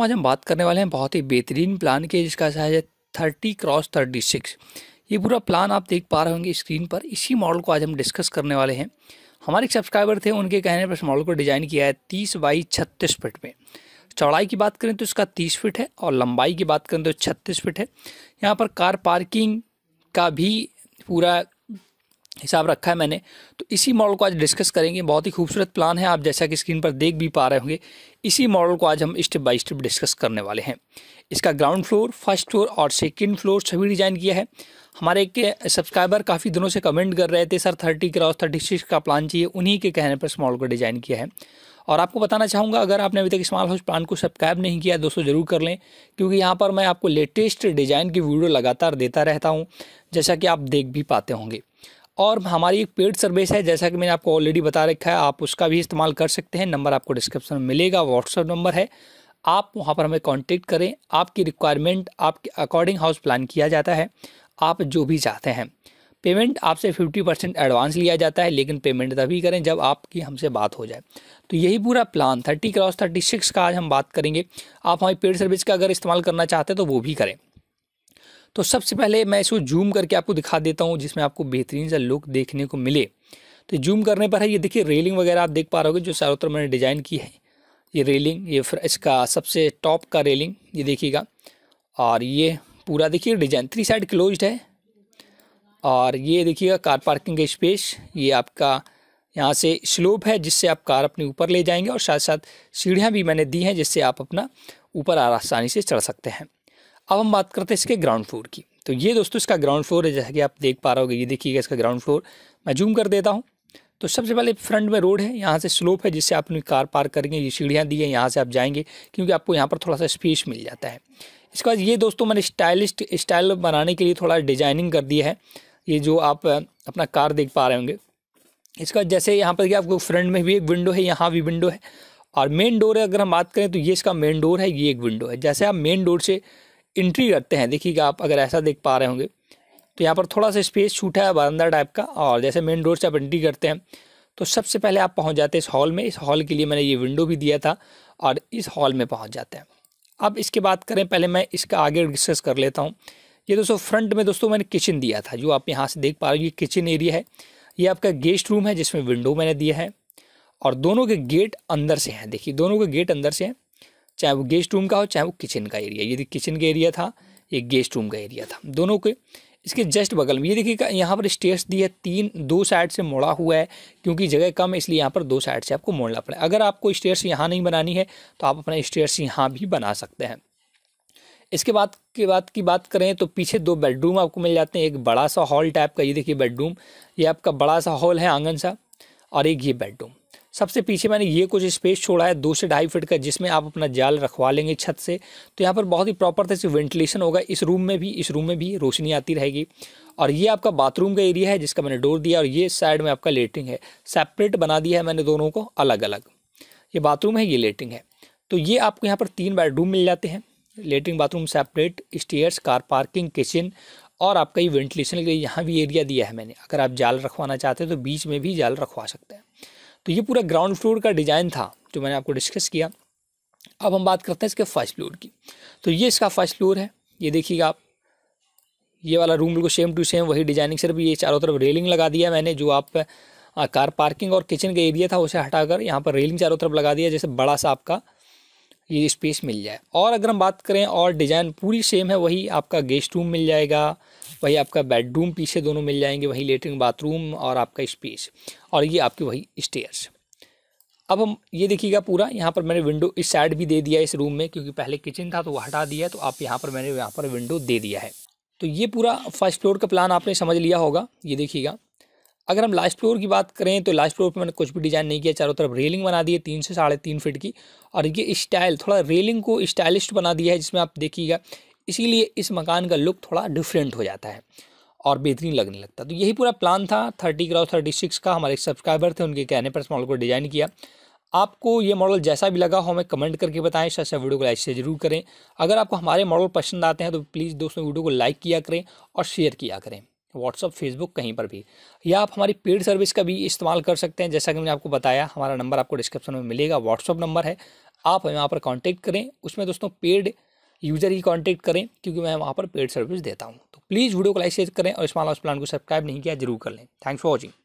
दोस्तों आज हम बात करने वाले हैं बहुत ही बेहतरीन प्लान के जिसका साइज है थर्टी क्रॉस थर्टी सिक्स ये पूरा प्लान आप देख पा रहे होंगे स्क्रीन पर इसी मॉडल को आज हम डिस्कस करने वाले हैं हमारे एक सब्सक्राइबर थे उनके कहने पर इस मॉडल को डिज़ाइन किया है तीस बाई छत्तीस फिट में चौड़ाई की बात करें तो इसका तीस फिट है और लंबाई की बात करें तो छत्तीस फिट है यहाँ पर कार पार्किंग का भी पूरा हिसाब रखा है मैंने तो इसी मॉडल को आज डिस्कस करेंगे बहुत ही खूबसूरत प्लान है आप जैसा कि स्क्रीन पर देख भी पा रहे होंगे इसी मॉडल को आज हम स्टेप बाय स्टेप डिस्कस करने वाले हैं इसका ग्राउंड फ्लोर फर्स्ट फ्लोर और सेकंड फ्लोर सभी डिज़ाइन किया है हमारे एक सब्सक्राइबर काफ़ी दिनों से कमेंट कर रहे थे sir thirty cross thirty six का प्लान चाहिए उन्हीं के कहने पर इस मॉडल को डिज़ाइन किया है और आपको बताना चाहूँगा अगर आपने अभी तक स्मॉल हाउस प्लान को सब्सक्राइब नहीं किया दोस्तों ज़रूर कर लें क्योंकि यहाँ पर मैं आपको लेटेस्ट डिज़ाइन की वीडियो लगातार देता रहता हूँ जैसा कि आप देख भी पाते होंगे और हमारी एक पेड सर्विस है जैसा कि मैंने आपको ऑलरेडी बता रखा है आप उसका भी इस्तेमाल कर सकते हैं नंबर आपको डिस्क्रिप्शन में मिलेगा व्हाट्सअप नंबर है आप वहाँ पर हमें कॉन्टेक्ट करें आपकी रिक्वायरमेंट आपके अकॉर्डिंग हाउस प्लान किया जाता है आप जो भी चाहते हैं पेमेंट आपसे 50 परसेंट एडवांस लिया जाता है लेकिन पेमेंट तभी करें जब आपकी हमसे बात हो जाए तो यही पूरा plan thirty cross thirty six का आज हम बात करेंगे आप हमारी पेड सर्विस का अगर इस्तेमाल करना चाहते हैं तो वो भी करें तो सबसे पहले मैं इसको जूम करके आपको दिखा देता हूँ जिसमें आपको बेहतरीन सा लुक देखने को मिले तो जूम करने पर है ये देखिए रेलिंग वगैरह आप देख पा रहे हो जो चारों तरफ मैंने डिज़ाइन की है ये रेलिंग ये फिर इसका सबसे टॉप का रेलिंग ये देखिएगा और ये पूरा देखिए डिजाइन थ्री साइड क्लोज है और ये देखिएगा कार पार्किंग का स्पेस ये आपका यहाँ से स्लोप है जिससे आप कार अपने ऊपर ले जाएंगे और साथ साथ सीढ़ियाँ भी मैंने दी हैं जिससे आप अपना ऊपर आसानी से चढ़ सकते हैं अब हम बात करते हैं इसके ग्राउंड फ्लोर की तो ये दोस्तों इसका ग्राउंड फ्लोर है जैसा कि आप देख पा रहे हो ये देखिएगा इसका ग्राउंड फ्लोर मैं जूम कर देता हूँ तो सबसे पहले फ्रंट में रोड है यहाँ से स्लोप है जिससे आप अपनी कार पार्क करेंगे ये सीढ़ियाँ दी हैं यहाँ से आप जाएंगे क्योंकि आपको यहाँ पर थोड़ा सा स्पेस मिल जाता है इसके बाद ये दोस्तों मैंने स्टाइलिस्ट स्टाइल बनाने के लिए थोड़ा डिजाइनिंग कर दिया है ये जो आप अपना कार देख पा रहे होंगे इसके बाद जैसे यहाँ पर आपको फ्रंट में भी एक विंडो है यहाँ भी विंडो है और मेन डोर अगर हम बात करें तो ये इसका मेन डोर है ये एक विंडो है जैसे आप मेन डोर से इंट्री करते हैं देखिएगा आप अगर ऐसा देख पा रहे होंगे तो यहाँ पर थोड़ा सा स्पेस छूटा है बारंदा टाइप का और जैसे मेन डोर से आप एंट्री करते हैं तो सबसे पहले आप पहुँच जाते हैं इस हॉल में इस हॉल के लिए मैंने ये विंडो भी दिया था और इस हॉल में पहुँच जाते हैं अब इसके बात करें पहले मैं इसका आगे डिस्कस कर लेता हूँ ये दोस्तों फ्रंट में दोस्तों मैंने किचन दिया था जो आप यहाँ से देख पा रहे हो ये किचन एरिया है ये आपका गेस्ट रूम है जिसमें विंडो मैंने दिया है और दोनों के गेट अंदर से हैं देखिए दोनों के गेट अंदर से हैं चाहे वो गेस्ट रूम का हो चाहे वो किचन का एरिया देखिए किचन का एरिया था ये गेस्ट रूम का एरिया था दोनों के इसके जस्ट बगल में ये देखिए यहाँ पर स्टेयर्स दी है तीन दो साइड से मोड़ा हुआ है क्योंकि जगह कम है इसलिए यहाँ पर दो साइड से आपको मोड़ना पड़े अगर आपको स्टेयर्स यहाँ नहीं बनानी है तो आप अपना स्टेयर्स यहाँ भी बना सकते हैं इसके बाद के बाद की बात करें तो पीछे दो बेडरूम आपको मिल जाते हैं एक बड़ा सा हॉल टाइप का ये देखिए बेडरूम ये आपका बड़ा सा हॉल है आंगन सा और एक ये बेडरूम सबसे पीछे मैंने ये कुछ स्पेस छोड़ा है दो से ढाई फीट का जिसमें आप अपना जाल रखवा लेंगे छत से तो यहाँ पर बहुत ही प्रॉपर तरह से वेंटिलेशन होगा इस रूम में भी इस रूम में भी रोशनी आती रहेगी और ये आपका बाथरूम का एरिया है जिसका मैंने डोर दिया और ये साइड में आपका लेटरिन है सेपरेट बना दिया है मैंने दोनों को अलग अलग ये बाथरूम है ये लेटरिन है तो ये आपको यहाँ पर तीन बेडरूम मिल जाते हैं latrine bathroom separate stairs car parking kitchen और आपका ये वेंटिलेशन के लिए यहाँ भी एरिया दिया है मैंने अगर आप जाल रखवाना चाहते हैं तो बीच में भी जाल रखवा सकते हैं तो ये पूरा ग्राउंड फ्लोर का डिज़ाइन था जो मैंने आपको डिस्कस किया अब हम बात करते हैं इसके फर्स्ट फ्लोर की तो ये इसका फर्स्ट फ्लोर है ये देखिएगा आप ये वाला रूम बिल्कुल सेम टू सेम वही डिजाइनिंग सिर्फ ये चारों तरफ रेलिंग लगा दिया मैंने जो आप कार पार्किंग और किचन का एरिया था उसे हटाकर यहाँ पर रेलिंग चारों तरफ लगा दिया जैसे बड़ा सा आपका ये स्पेस मिल जाए और अगर हम बात करें और डिज़ाइन पूरी सेम है वही आपका गेस्ट रूम मिल जाएगा वही आपका बेडरूम पीछे दोनों मिल जाएंगे वही लेटरिन बाथरूम और आपका स्पेस और ये आपके वही स्टेयर्स अब हम ये देखिएगा पूरा यहाँ पर मैंने विंडो इस साइड भी दे दिया इस रूम में क्योंकि पहले किचन था तो वो हटा दिया तो आप यहाँ पर मैंने यहाँ पर विंडो दे दिया है तो ये पूरा फर्स्ट फ्लोर का प्लान आपने समझ लिया होगा ये देखिएगा अगर हम लास्ट फ्लोर की बात करें तो लास्ट फ्लोर पर मैंने कुछ भी डिज़ाइन नहीं किया चारों तरफ रेलिंग बना दी है तीन से साढ़े तीन फिट की और ये स्टाइल थोड़ा रेलिंग को स्टाइलिश बना दिया है जिसमें आप देखिएगा इसीलिए इस मकान का लुक थोड़ा डिफरेंट हो जाता है और बेहतरीन लगने लगता तो यही पूरा प्लान था थर्टी क्रॉस थर्टी सिक्स का हमारे सब्सक्राइबर थे उनके कहने पर इस मॉडल को डिज़ाइन किया आपको ये मॉडल जैसा भी लगा हो हमें कमेंट करके बताएं शायद वीडियो को लाइक से ज़रूर करें अगर आपको हमारे मॉडल पसंद आते हैं तो प्लीज़ दोस्तों वीडियो को लाइक किया करें और शेयर किया करें व्हाट्सअप फेसबुक कहीं पर भी या आप हमारी पेड सर्विस का भी इस्तेमाल कर सकते हैं जैसा कि मैंने आपको बताया हमारा नंबर आपको डिस्क्रिप्शन में मिलेगा व्हाट्सअप नंबर है आप वहाँ पर कॉन्टैक्ट करें उसमें दोस्तों पेड यूज़र ही कॉन्टैक्ट करें क्योंकि मैं वहाँ पर पेड सर्विस देता हूँ तो प्लीज़ वीडियो को लाइक शेयर करें और इस्लाउस प्लान को सब्सक्राइब नहीं किया जरूर कर लें थैंक्स फॉर वॉचिंग